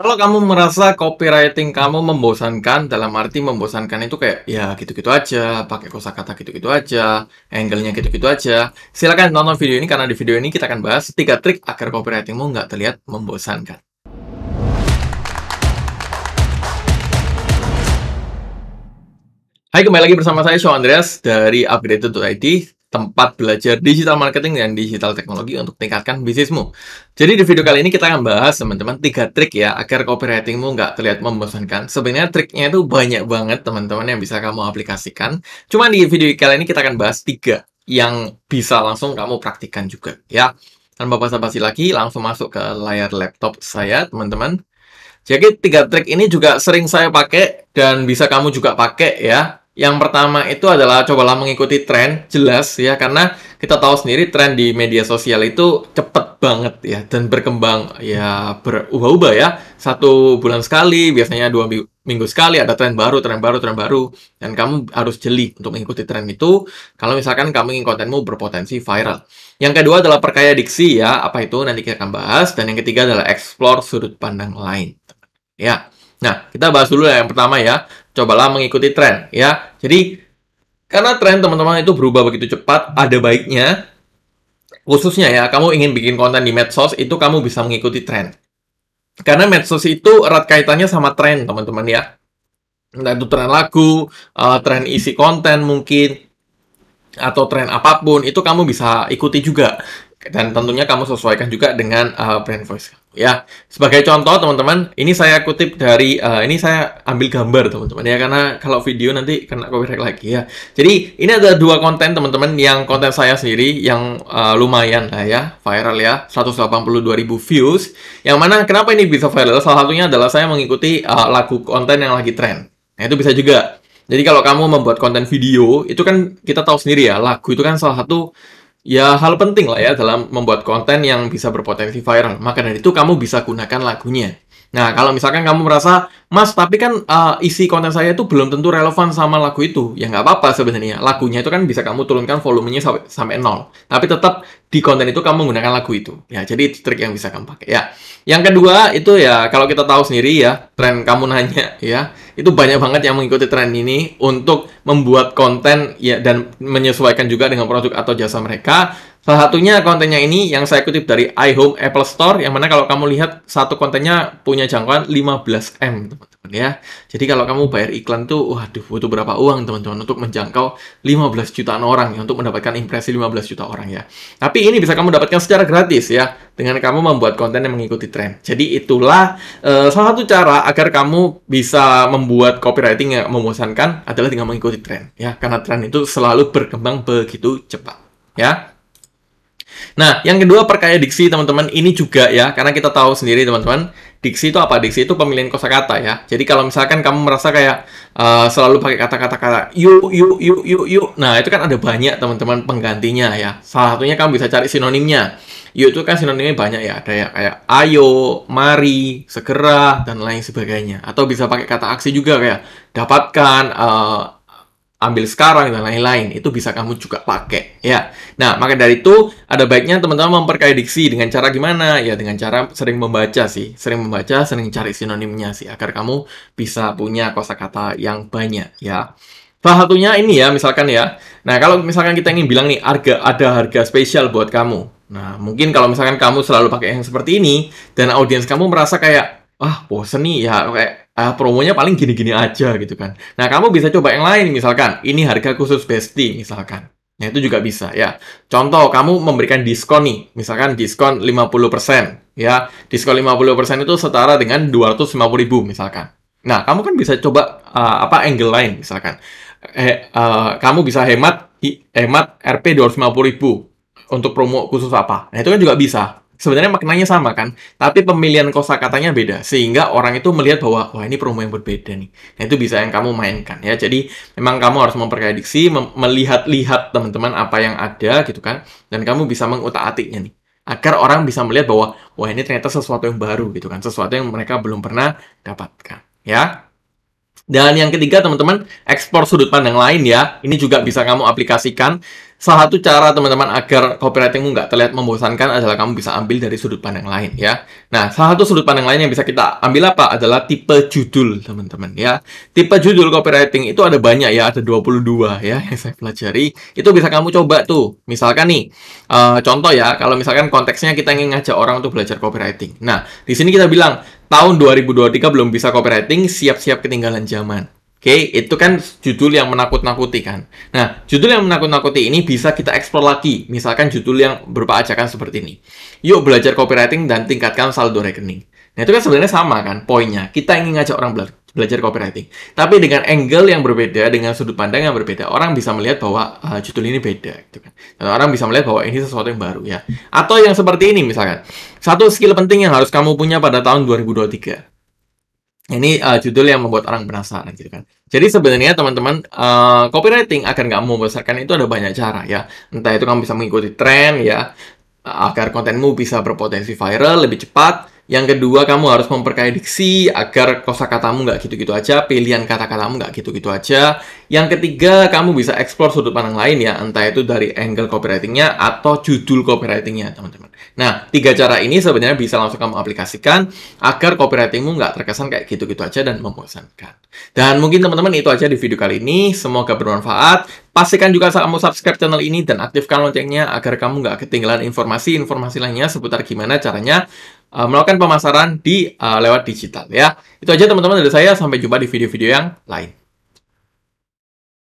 Kalau kamu merasa copywriting kamu membosankan, dalam arti membosankan itu kayak ya gitu-gitu aja, pakai kosakata gitu-gitu aja, angle-nya gitu-gitu aja. silahkan nonton video ini karena di video ini kita akan bahas 3 trik agar copywritingmu nggak terlihat membosankan. Hai, kembali lagi bersama saya Sean Andreas dari upgraded.id tempat belajar digital marketing dan digital teknologi untuk tingkatkan bisnismu. Jadi di video kali ini kita akan bahas teman-teman tiga trik ya agar copywritingmu nggak terlihat membosankan. Sebenarnya triknya itu banyak banget teman-teman yang bisa kamu aplikasikan. Cuma di video kali ini kita akan bahas tiga yang bisa langsung kamu praktikkan juga ya. Tanpa basa-basi lagi, langsung masuk ke layar laptop saya, teman-teman. Jadi tiga trik ini juga sering saya pakai dan bisa kamu juga pakai ya yang pertama itu adalah cobalah mengikuti tren, jelas ya, karena kita tahu sendiri tren di media sosial itu cepet banget ya, dan berkembang ya berubah-ubah ya. Satu bulan sekali, biasanya dua minggu, sekali ada tren baru, tren baru, tren baru. Dan kamu harus jeli untuk mengikuti tren itu, kalau misalkan kamu ingin kontenmu berpotensi viral. Yang kedua adalah perkaya diksi ya, apa itu nanti kita akan bahas. Dan yang ketiga adalah explore sudut pandang lain. Ya, Nah, kita bahas dulu ya, yang pertama ya. Cobalah mengikuti tren ya. Jadi karena tren teman-teman itu berubah begitu cepat, ada baiknya khususnya ya, kamu ingin bikin konten di medsos itu kamu bisa mengikuti tren. Karena medsos itu erat kaitannya sama tren, teman-teman ya. Entah itu tren lagu, uh, tren isi konten mungkin atau tren apapun itu kamu bisa ikuti juga dan tentunya kamu sesuaikan juga dengan uh, brand voice ya sebagai contoh teman-teman ini saya kutip dari uh, ini saya ambil gambar teman-teman ya karena kalau video nanti kena copyright lagi ya jadi ini ada dua konten teman-teman yang konten saya sendiri yang uh, lumayan lah ya viral ya 182 ribu views yang mana kenapa ini bisa viral salah satunya adalah saya mengikuti uh, lagu konten yang lagi tren nah itu bisa juga jadi kalau kamu membuat konten video itu kan kita tahu sendiri ya lagu itu kan salah satu ya hal penting lah ya dalam membuat konten yang bisa berpotensi viral. Maka dari itu kamu bisa gunakan lagunya. Nah, kalau misalkan kamu merasa, Mas, tapi kan uh, isi konten saya itu belum tentu relevan sama lagu itu. Ya nggak apa-apa sebenarnya. Lagunya itu kan bisa kamu turunkan volumenya sampai, sampai nol. Tapi tetap di konten itu kamu menggunakan lagu itu. Ya, jadi itu trik yang bisa kamu pakai. Ya, yang kedua itu ya kalau kita tahu sendiri ya, tren kamu nanya ya itu banyak banget yang mengikuti tren ini untuk membuat konten ya dan menyesuaikan juga dengan produk atau jasa mereka. Salah satunya kontennya ini yang saya kutip dari iHome Apple Store yang mana kalau kamu lihat satu kontennya punya jangkauan 15M teman-teman ya. Jadi kalau kamu bayar iklan tuh waduh butuh berapa uang teman-teman untuk menjangkau 15 jutaan orang ya untuk mendapatkan impresi 15 juta orang ya. Tapi ini bisa kamu dapatkan secara gratis ya dengan kamu membuat konten yang mengikuti tren. Jadi itulah uh, salah satu cara agar kamu bisa membuat copywriting yang memuaskan adalah dengan mengikuti tren ya karena tren itu selalu berkembang begitu cepat ya. Nah, yang kedua perkaya diksi, teman-teman. Ini juga ya, karena kita tahu sendiri, teman-teman. Diksi itu apa? Diksi itu pemilihan kosakata ya. Jadi kalau misalkan kamu merasa kayak uh, selalu pakai kata-kata kata you, you, you, you, you. Nah, itu kan ada banyak, teman-teman, penggantinya ya. Salah satunya kamu bisa cari sinonimnya. You itu kan sinonimnya banyak ya. Ada ya kayak ayo, mari, segera, dan lain sebagainya. Atau bisa pakai kata aksi juga kayak dapatkan, eh, ambil sekarang dan lain-lain itu bisa kamu juga pakai ya nah maka dari itu ada baiknya teman-teman memperkaya diksi dengan cara gimana ya dengan cara sering membaca sih sering membaca sering cari sinonimnya sih agar kamu bisa punya kosakata yang banyak ya salah satunya ini ya misalkan ya nah kalau misalkan kita ingin bilang nih harga ada harga spesial buat kamu nah mungkin kalau misalkan kamu selalu pakai yang seperti ini dan audiens kamu merasa kayak ah bosen nih ya kayak ah, promonya paling gini-gini aja gitu kan. Nah, kamu bisa coba yang lain misalkan, ini harga khusus bestie misalkan. Ya, itu juga bisa ya. Contoh, kamu memberikan diskon nih, misalkan diskon 50%, ya. Diskon 50% itu setara dengan puluh ribu misalkan. Nah, kamu kan bisa coba uh, apa angle lain misalkan. Eh, uh, kamu bisa hemat hemat RP puluh ribu untuk promo khusus apa. Nah, itu kan juga bisa sebenarnya maknanya sama kan, tapi pemilihan kosakatanya beda sehingga orang itu melihat bahwa wah ini promo yang berbeda nih. Nah, itu bisa yang kamu mainkan ya. Jadi memang kamu harus memprediksi, mem melihat-lihat teman-teman apa yang ada gitu kan dan kamu bisa mengutak-atiknya nih agar orang bisa melihat bahwa wah ini ternyata sesuatu yang baru gitu kan, sesuatu yang mereka belum pernah dapatkan ya. Dan yang ketiga teman-teman, ekspor sudut pandang lain ya. Ini juga bisa kamu aplikasikan Salah satu cara teman-teman agar copywritingmu nggak terlihat membosankan adalah kamu bisa ambil dari sudut pandang lain ya. Nah, salah satu sudut pandang lain yang bisa kita ambil apa adalah tipe judul teman-teman ya. Tipe judul copywriting itu ada banyak ya, ada 22 ya yang saya pelajari. Itu bisa kamu coba tuh. Misalkan nih, uh, contoh ya, kalau misalkan konteksnya kita ingin ngajak orang untuk belajar copywriting. Nah, di sini kita bilang tahun 2023 belum bisa copywriting, siap-siap ketinggalan zaman. Oke, okay, itu kan judul yang menakut-nakuti kan. Nah, judul yang menakut-nakuti ini bisa kita eksplor lagi. Misalkan judul yang berupa ajakan seperti ini. Yuk belajar copywriting dan tingkatkan saldo rekening. Nah, itu kan sebenarnya sama kan poinnya. Kita ingin ngajak orang belajar belajar copywriting. Tapi dengan angle yang berbeda, dengan sudut pandang yang berbeda, orang bisa melihat bahwa uh, judul ini beda, gitu kan. Dan orang bisa melihat bahwa ini sesuatu yang baru ya. Atau yang seperti ini misalkan. Satu skill penting yang harus kamu punya pada tahun 2023 ini uh, judul yang membuat orang penasaran gitu kan. Jadi sebenarnya teman-teman uh, copywriting akan nggak membesarkan itu ada banyak cara ya. Entah itu kamu bisa mengikuti tren ya eh, agar kontenmu bisa berpotensi viral lebih cepat. Yang kedua kamu harus memperkaya diksi agar kosakatamu nggak gitu-gitu aja, pilihan kata-katamu nggak gitu-gitu aja. Yang ketiga kamu bisa explore sudut pandang lain ya, entah itu dari angle copywritingnya atau judul copywritingnya teman-teman. Nah, tiga cara ini sebenarnya bisa langsung kamu aplikasikan agar copywritingmu nggak terkesan kayak gitu-gitu aja dan membosankan. Dan mungkin teman-teman itu aja di video kali ini. Semoga bermanfaat. Pastikan juga kamu subscribe channel ini dan aktifkan loncengnya agar kamu nggak ketinggalan informasi-informasi lainnya seputar gimana caranya uh, melakukan pemasaran di uh, lewat digital ya. Itu aja teman-teman dari saya. Sampai jumpa di video-video yang lain.